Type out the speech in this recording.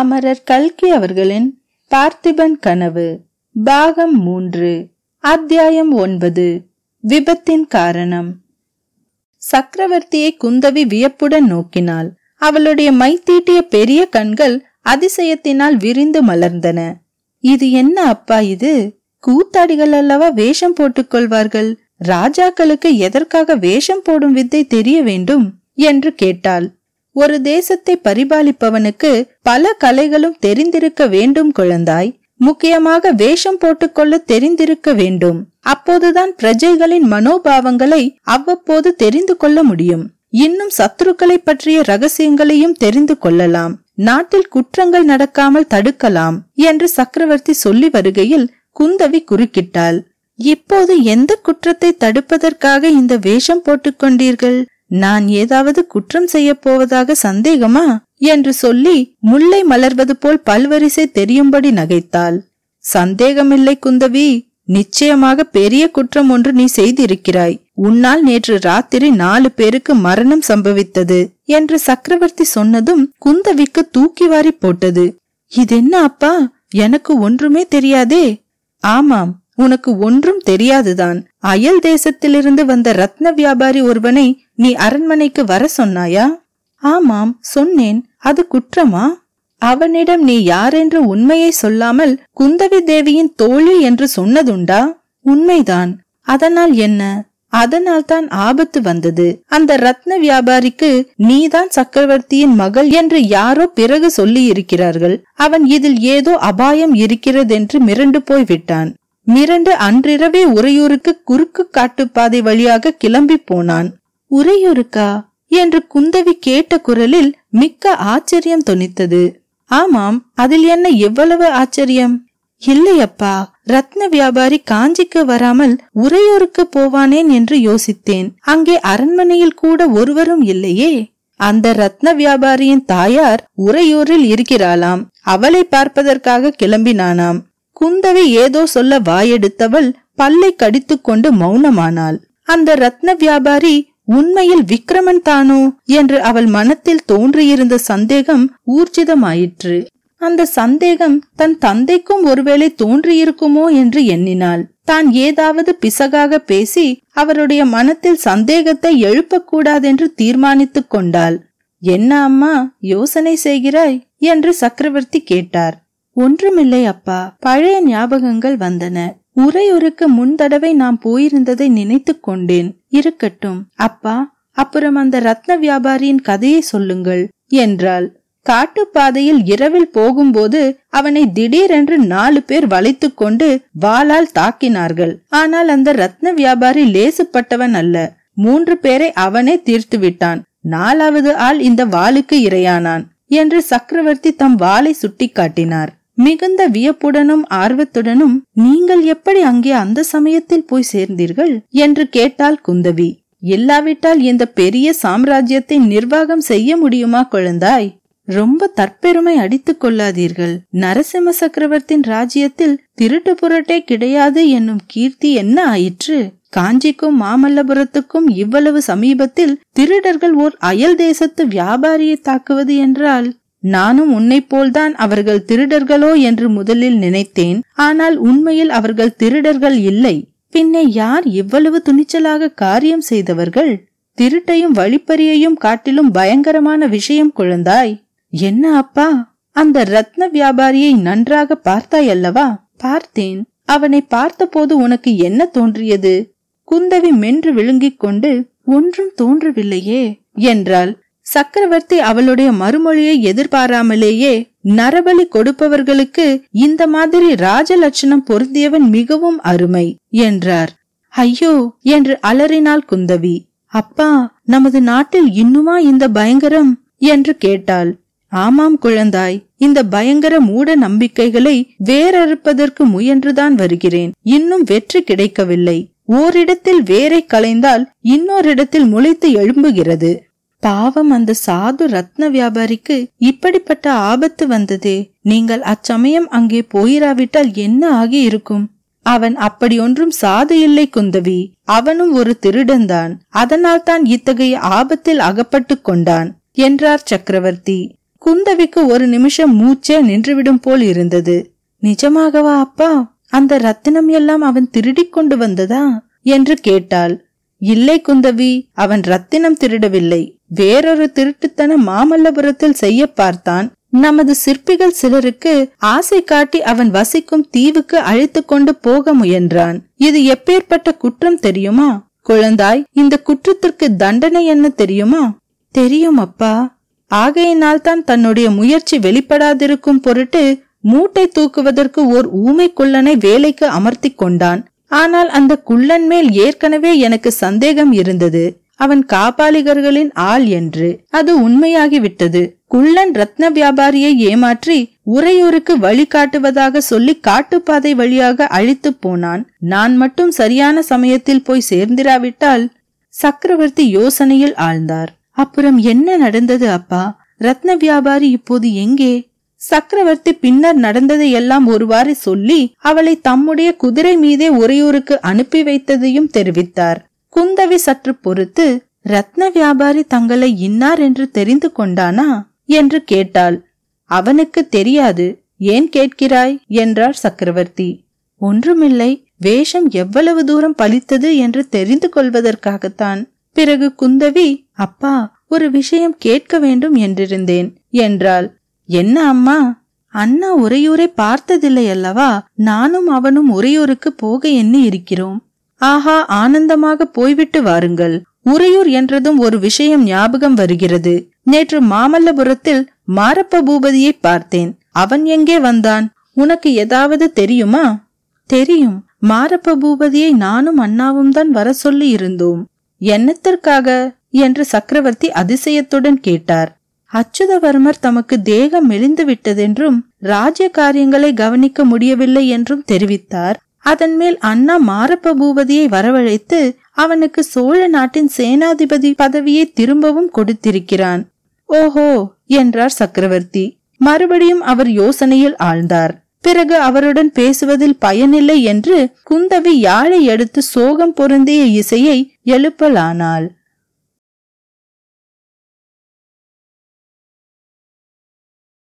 அமரர் கல்கி அவர்களின் பார்த்திபன் கனவு பாகம் மூன்று அத்தியாயம் ஒன்பது விபத்தின் காரணம் சக்கரவர்த்தியை குந்தவி வியப்புடன் நோக்கினாள் அவளுடைய மைத்தீட்டிய பெரிய கண்கள் அதிசயத்தினால் விரிந்து மலர்ந்தன இது என்ன அப்பா இது கூத்தாடிகள் அல்லவா வேஷம் போட்டுக்கொள்வார்கள் ராஜாக்களுக்கு எதற்காக வேஷம் போடும் வித்தை தெரிய வேண்டும் என்று கேட்டாள் ஒரு தேசத்தை பரிபாலிப்பவனுக்கு பல கலைகளும் தெரிந்திருக்க வேண்டும் குழந்தாய் முக்கியமாக வேஷம் போட்டுக்கொள்ள தெரிந்திருக்க வேண்டும் அப்போதுதான் பிரஜைகளின் மனோபாவங்களை அவ்வப்போது தெரிந்து கொள்ள முடியும் இன்னும் சத்துருக்களை பற்றிய ரகசியங்களையும் தெரிந்து கொள்ளலாம் நாட்டில் குற்றங்கள் நடக்காமல் தடுக்கலாம் என்று சக்கரவர்த்தி சொல்லி வருகையில் குந்தவி குறுக்கிட்டாள் இப்போது எந்த குற்றத்தை தடுப்பதற்காக இந்த வேஷம் போட்டுக்கொண்டீர்கள் நான் ஏதாவது குற்றம் செய்யப் போவதாக சந்தேகமா என்று சொல்லி முல்லை மலர்வது போல் பல்வரிசை தெரியும்படி நகைத்தாள் சந்தேகமில்லை குந்தவி நிச்சயமாக பெரிய குற்றம் ஒன்று நீ செய்திருக்கிறாய் உன்னால் நேற்று ராத்திரி நாலு பேருக்கு மரணம் சம்பவித்தது என்று சக்கரவர்த்தி சொன்னதும் குந்தவிக்கு தூக்கி வாரி போட்டது இது என்ன அப்பா எனக்கு ஒன்றுமே தெரியாதே ஆமாம் உனக்கு ஒன்றும் தெரியாதுதான் அயல் தேசத்திலிருந்து வந்த ரத்ன வியாபாரி ஒருவனை நீ அரண்மனைக்கு வர சொன்னாயா ஆமாம் சொன்னேன் அது குற்றமா அவனிடம் நீ யாரென்று உண்மையை சொல்லாமல் குந்தவி தேவியின் தோழி என்று சொன்னதுண்டா உண்மைதான் அதனால் என்ன அதனால் தான் ஆபத்து வந்தது அந்த ரத்ன வியாபாரிக்கு நீதான் சக்கரவர்த்தியின் மகள் என்று யாரோ பிறகு சொல்லி இருக்கிறார்கள் அவன் இதில் ஏதோ அபாயம் இருக்கிறதென்று மிரண்டு போய் விட்டான் மிரண்டு அன்றிரவே உறையூருக்கு குறுக்கு காட்டுப்பாதை வழியாக கிளம்பி போனான் உறையூருக்கா என்று குந்தவி கேட்ட குரலில் மிக்க ஆச்சரியம் தொனித்தது ஆமாம் அதில் என்ன எவ்வளவு ஆச்சரியம் இல்லையப்பா ரத்ன வியாபாரி காஞ்சிக்கு வராமல் உறையூருக்கு போவானேன் என்று யோசித்தேன் அங்கே அரண்மனையில் கூட ஒருவரும் இல்லையே அந்த ரத்ன வியாபாரியின் தாயார் உறையூரில் இருக்கிறாளாம் அவளை பார்ப்பதற்காக கிளம்பினானாம் குந்தவை ஏதோ சொல்ல வாயெடுத்தவள் பல்லை கொண்டு மௌனமானாள் அந்த ரத்ன வியாபாரி உண்மையில் விக்ரமன் தானோ என்று அவள் மனத்தில் தோன்றியிருந்த சந்தேகம் ஊர்ஜிதமாயிற்று அந்த சந்தேகம் தன் தந்தைக்கும் ஒருவேளை தோன்றியிருக்குமோ என்று எண்ணினாள் தான் ஏதாவது பிசகாக பேசி அவருடைய மனத்தில் சந்தேகத்தை எழுப்பக்கூடாதென்று தீர்மானித்துக் கொண்டாள் என்ன அம்மா யோசனை செய்கிறாய் என்று சக்கரவர்த்தி கேட்டார் ஒன்றுமில்லை அப்பா பழைய ஞாபகங்கள் வந்தன உரையுருக்கு முன் தடவை நாம் போயிருந்ததை நினைத்து கொண்டேன் இருக்கட்டும் அப்பா அப்புறம் அந்த ரத்ன வியாபாரியின் கதையை சொல்லுங்கள் என்றாள் காட்டுப்பாதையில் இரவில் போகும்போது அவனை திடீரென்று நாலு பேர் வளைத்து கொண்டு வாளால் தாக்கினார்கள் ஆனால் அந்த ரத்ன வியாபாரி லேசுப்பட்டவன் அல்ல மூன்று பேரை அவனே தீர்த்து விட்டான் நாலாவது ஆள் இந்த வாளுக்கு இரையானான் என்று சக்கரவர்த்தி தம் வாளை சுட்டி காட்டினார் மிகுந்த வியப்புடனும் ஆர்வத்துடனும் நீங்கள் எப்படி அங்கே அந்த சமயத்தில் போய் சேர்ந்தீர்கள் என்று கேட்டாள் குந்தவி இல்லாவிட்டால் இந்த பெரிய சாம்ராஜ்யத்தை நிர்வாகம் செய்ய முடியுமா குழந்தாய் ரொம்ப தற்பெருமை அடித்துக் கொள்ளாதீர்கள் நரசிம்ம சக்கரவர்த்தியின் ராஜ்யத்தில் திருட்டு புரட்டே கிடையாது என்னும் கீர்த்தி என்ன ஆயிற்று காஞ்சிக்கும் மாமல்லபுரத்துக்கும் இவ்வளவு சமீபத்தில் திருடர்கள் ஓர் அயல் தேசத்து வியாபாரியை தாக்குவது என்றால் நானும் போல்தான் அவர்கள் திருடர்களோ என்று முதலில் நினைத்தேன் ஆனால் உண்மையில் அவர்கள் திருடர்கள் இல்லை பின்னே யார் இவ்வளவு துணிச்சலாக காரியம் செய்தவர்கள் திருட்டையும் வழிப்பறியையும் காட்டிலும் பயங்கரமான விஷயம் குழந்தாய் என்ன அப்பா அந்த ரத்ன வியாபாரியை நன்றாக பார்த்தாய் அல்லவா பார்த்தேன் அவனை பார்த்தபோது உனக்கு என்ன தோன்றியது குந்தவி மென்று விழுங்கிக் கொண்டு ஒன்றும் தோன்றவில்லையே என்றால் சக்கரவர்த்தி அவளுடைய மறுமொழியை எதிர்பாராமலேயே நரபலி கொடுப்பவர்களுக்கு இந்த மாதிரி ராஜலட்சணம் பொருந்தியவன் மிகவும் அருமை என்றார் ஐயோ என்று அலறினாள் குந்தவி அப்பா நமது நாட்டில் இன்னுமா இந்த பயங்கரம் என்று கேட்டாள் ஆமாம் குழந்தாய் இந்த பயங்கர மூட நம்பிக்கைகளை வேறறுப்பதற்கு முயன்றுதான் வருகிறேன் இன்னும் வெற்றி கிடைக்கவில்லை ஓரிடத்தில் வேரை கலைந்தால் இன்னோரிடத்தில் முளைத்து எழும்புகிறது பாவம் அந்த சாது ரத்ன வியாபாரிக்கு இப்படிப்பட்ட ஆபத்து வந்தது நீங்கள் அச்சமயம் அங்கே போயிராவிட்டால் என்ன ஆகி இருக்கும் அவன் அப்படியொன்றும் சாது இல்லை குந்தவி அவனும் ஒரு திருடன்தான் அதனால் தான் இத்தகைய ஆபத்தில் அகப்பட்டு கொண்டான் என்றார் சக்கரவர்த்தி குந்தவிக்கு ஒரு நிமிஷம் மூச்சே நின்றுவிடும் போல் இருந்தது நிஜமாகவா அப்பா அந்த ரத்தினம் எல்லாம் அவன் திருடிக் கொண்டு வந்ததா என்று கேட்டாள் இல்லை குந்தவி அவன் ரத்தினம் திருடவில்லை வேறொரு திருட்டுத்தன மாமல்லபுரத்தில் செய்ய பார்த்தான் நமது சிற்பிகள் சிலருக்கு ஆசை காட்டி அவன் வசிக்கும் தீவுக்கு அழைத்து கொண்டு போக முயன்றான் இது எப்பேற்பட்ட குற்றம் தெரியுமா குழந்தாய் இந்த குற்றத்திற்கு தண்டனை என்ன தெரியுமா தெரியும் அப்பா ஆகையினால் தான் தன்னுடைய முயற்சி வெளிப்படாதிருக்கும் பொருட்டு மூட்டை தூக்குவதற்கு ஓர் ஊமை குள்ளனை வேலைக்கு அமர்த்தி கொண்டான் ஆனால் அந்த குள்ளன் மேல் ஏற்கனவே எனக்கு சந்தேகம் இருந்தது அவன் காபாலிகர்களின் ஆள் என்று அது உண்மையாகிவிட்டது குள்ளன் ரத்ன வியாபாரியை ஏமாற்றி உறையூருக்கு வழி காட்டுவதாக சொல்லி காட்டுப்பாதை வழியாக அழித்து போனான் நான் மட்டும் சரியான சமயத்தில் போய் சேர்ந்திராவிட்டால் சக்கரவர்த்தி யோசனையில் ஆழ்ந்தார் அப்புறம் என்ன நடந்தது அப்பா ரத்ன வியாபாரி இப்போது எங்கே சக்கரவர்த்தி பின்னர் நடந்ததை எல்லாம் ஒருவாறு சொல்லி அவளை தம்முடைய குதிரை மீதே உறையூருக்கு அனுப்பி வைத்ததையும் தெரிவித்தார் குந்தவி சற்று பொறுத்து ரத்ன வியாபாரி தங்களை இன்னார் என்று தெரிந்து கொண்டானா என்று கேட்டாள் அவனுக்கு தெரியாது ஏன் கேட்கிறாய் என்றார் சக்கரவர்த்தி ஒன்றுமில்லை வேஷம் எவ்வளவு தூரம் பலித்தது என்று தெரிந்து கொள்வதற்காகத்தான் பிறகு குந்தவி அப்பா ஒரு விஷயம் கேட்க வேண்டும் என்றிருந்தேன் என்றாள் என்ன அம்மா அண்ணா உரையூரை பார்த்ததில்லை அல்லவா நானும் அவனும் உரையூருக்கு போக எண்ணி இருக்கிறோம் ஆஹா ஆனந்தமாக போய்விட்டு வாருங்கள் உறையூர் என்றதும் ஒரு விஷயம் ஞாபகம் வருகிறது நேற்று மாமல்லபுரத்தில் மாரப்ப பூபதியை பார்த்தேன் அவன் எங்கே வந்தான் உனக்கு ஏதாவது தெரியுமா தெரியும் மாரப்ப பூபதியை நானும் அண்ணாவும் தான் வர சொல்லி இருந்தோம் என்னத்திற்காக என்று சக்கரவர்த்தி அதிசயத்துடன் கேட்டார் அச்சுதவர்மர் தமக்கு தேகம் மெலிந்து விட்டதென்றும் ராஜ்ய காரியங்களை கவனிக்க முடியவில்லை என்றும் தெரிவித்தார் அதன் மேல் அண்ணா மாரப்ப பூபதியை வரவழைத்து அவனுக்கு சோழ நாட்டின் சேனாதிபதி பதவியை திரும்பவும் கொடுத்திருக்கிறான் ஓஹோ என்றார் சக்கரவர்த்தி மறுபடியும் அவர் யோசனையில் ஆழ்ந்தார் பிறகு அவருடன் பேசுவதில் பயனில்லை என்று குந்தவி யாழை எடுத்து சோகம் பொருந்திய இசையை எழுப்பலானாள்